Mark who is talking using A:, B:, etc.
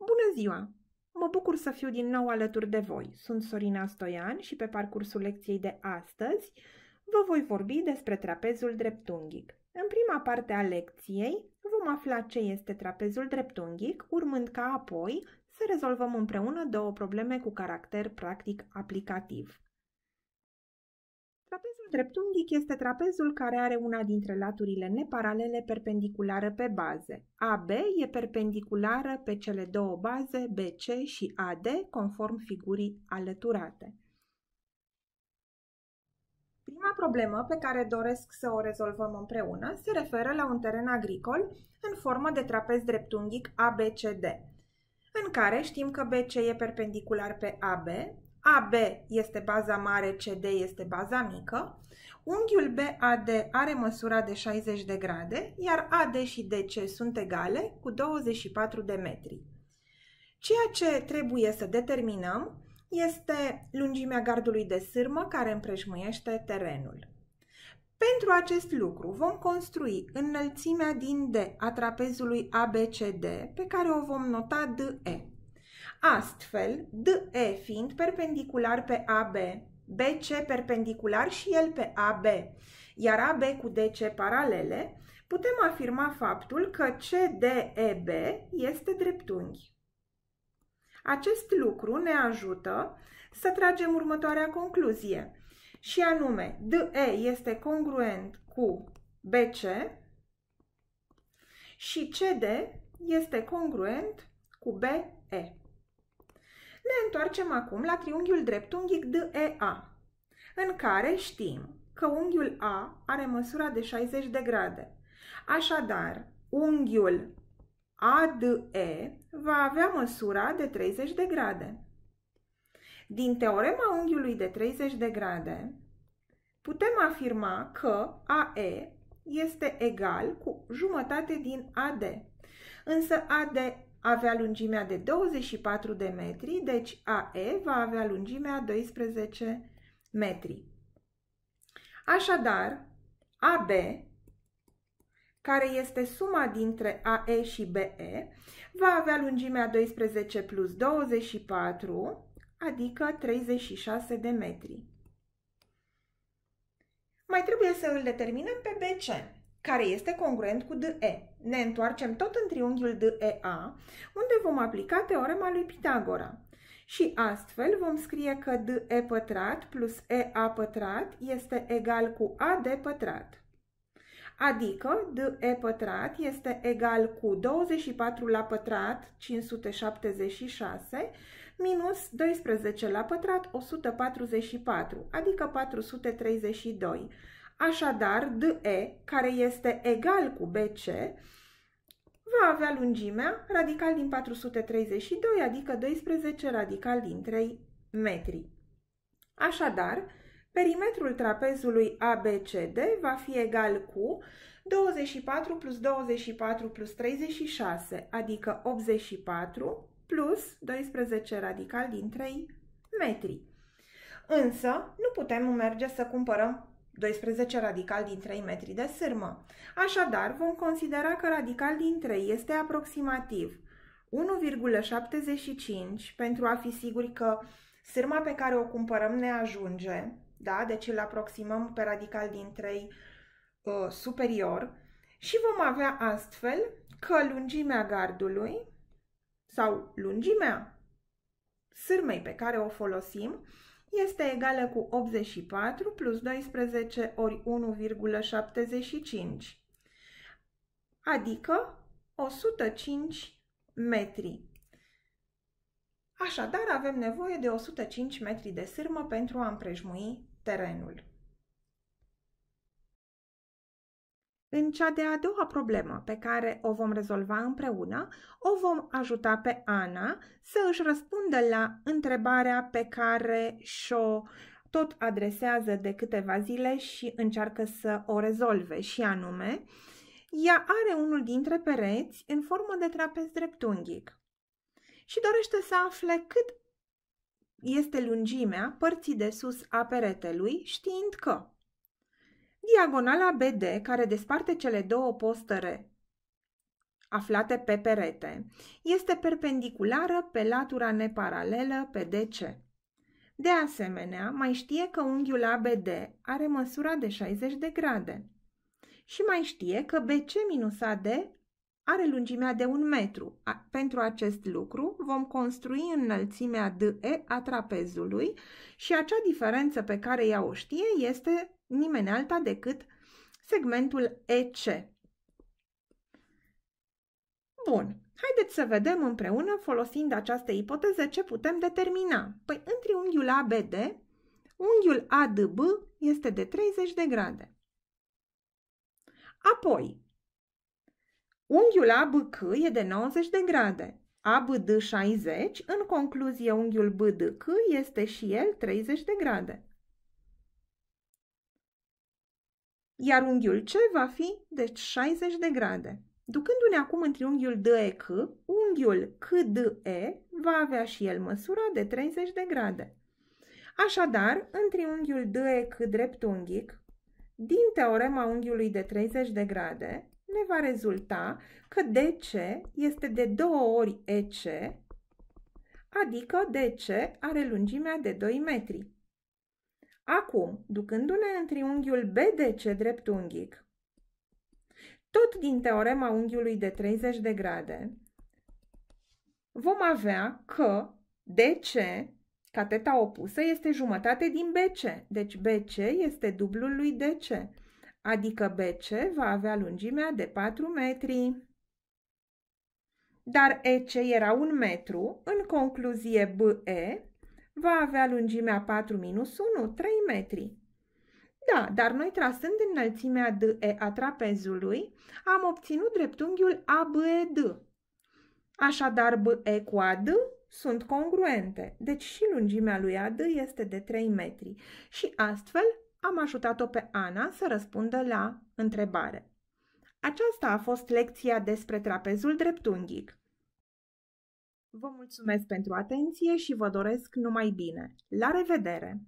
A: Bună ziua! Mă bucur să fiu din nou alături de voi. Sunt Sorina Stoian și pe parcursul lecției de astăzi vă voi vorbi despre trapezul dreptunghic. În prima parte a lecției vom afla ce este trapezul dreptunghic, urmând ca apoi să rezolvăm împreună două probleme cu caracter practic aplicativ. Trapezul dreptunghic este trapezul care are una dintre laturile neparalele perpendiculară pe baze. AB e perpendiculară pe cele două baze, BC și AD, conform figurii alăturate. Prima problemă pe care doresc să o rezolvăm împreună se referă la un teren agricol în formă de trapez dreptunghic ABCD, în care știm că BC e perpendicular pe AB, AB este baza mare, CD este baza mică. Unghiul BAD are măsura de 60 de grade, iar AD și DC sunt egale cu 24 de metri. Ceea ce trebuie să determinăm este lungimea gardului de sârmă care împrejmuiește terenul. Pentru acest lucru vom construi înălțimea din D a trapezului ABCD pe care o vom nota DE. Astfel, DE fiind perpendicular pe AB, BC perpendicular și el pe AB, iar AB cu DC paralele, putem afirma faptul că CDEB este dreptunghi. Acest lucru ne ajută să tragem următoarea concluzie, și anume DE este congruent cu BC și CD este congruent cu BE întoarcem acum la triunghiul dreptunghic DEA, în care știm că unghiul A are măsura de 60 de grade. Așadar, unghiul ADE va avea măsura de 30 de grade. Din teorema unghiului de 30 de grade, putem afirma că AE este egal cu jumătate din AD. Însă AD avea lungimea de 24 de metri, deci AE va avea lungimea 12 metri. Așadar, AB, care este suma dintre AE și BE, va avea lungimea 12 plus 24, adică 36 de metri. Mai trebuie să îl determinăm pe BC care este congruent cu DE. Ne întoarcem tot în triunghiul DEA, unde vom aplica teorema lui Pitagora. Și astfel vom scrie că DE pătrat plus EA pătrat este egal cu AD pătrat. Adică DE pătrat este egal cu 24 la pătrat, 576, minus 12 la pătrat, 144, adică 432 Așadar, DE, care este egal cu BC, va avea lungimea radical din 432, adică 12 radical din 3 metri. Așadar, perimetrul trapezului ABCD va fi egal cu 24 plus 24 plus 36, adică 84 plus 12 radical din 3 metri. Însă, nu putem merge să cumpărăm 12 radical din 3 metri de sârmă. Așadar, vom considera că radical din 3 este aproximativ 1,75 pentru a fi siguri că sârma pe care o cumpărăm ne ajunge, da? deci îl aproximăm pe radical din 3 uh, superior și vom avea astfel că lungimea gardului sau lungimea sârmei pe care o folosim este egală cu 84 plus 12 ori 1,75, adică 105 metri. Așadar, avem nevoie de 105 metri de sârmă pentru a împrejmui terenul. În cea de-a doua problemă pe care o vom rezolva împreună, o vom ajuta pe Ana să își răspundă la întrebarea pe care și-o tot adresează de câteva zile și încearcă să o rezolve și anume, ea are unul dintre pereți în formă de trapez dreptunghic și dorește să afle cât este lungimea părții de sus a peretelui, știind că diagonala BD, care desparte cele două postere aflate pe perete, este perpendiculară pe latura neparalelă pe DC. De asemenea, mai știe că unghiul ABD are măsura de 60 de grade și mai știe că BC minus AD are lungimea de un metru. pentru acest lucru vom construi înălțimea DE a trapezului și acea diferență pe care ea o știe este nimeni alta decât segmentul EC. Bun, haideți să vedem împreună, folosind această ipoteză, ce putem determina. Păi, în triunghiul ABD, unghiul ADB este de 30 de grade. Apoi, Unghiul ABC e de 90 de grade, ABD 60, în concluzie unghiul BDC este și el 30 de grade. Iar unghiul C va fi de deci, 60 de grade. Ducându-ne acum în triunghiul DEC, unghiul CDE va avea și el măsura de 30 de grade. Așadar, în triunghiul DEC dreptunghic, din teorema unghiului de 30 de grade, ne va rezulta că DC este de două ori EC, adică DC are lungimea de 2 metri. Acum, ducându-ne în triunghiul BDC dreptunghic, tot din teorema unghiului de 30 de grade, vom avea că DC, cateta opusă, este jumătate din BC, deci BC este dublul lui DC adică BC va avea lungimea de 4 metri. Dar EC era 1 metru, în concluzie BE va avea lungimea 4 minus 1, 3 metri. Da, dar noi trasând înălțimea DE a trapezului, am obținut dreptunghiul ABED. Așadar, BE cu AD sunt congruente, deci și lungimea lui AD este de 3 metri și astfel am ajutat-o pe Ana să răspundă la întrebare. Aceasta a fost lecția despre trapezul dreptunghic. Vă mulțumesc pentru atenție și vă doresc numai bine. La revedere!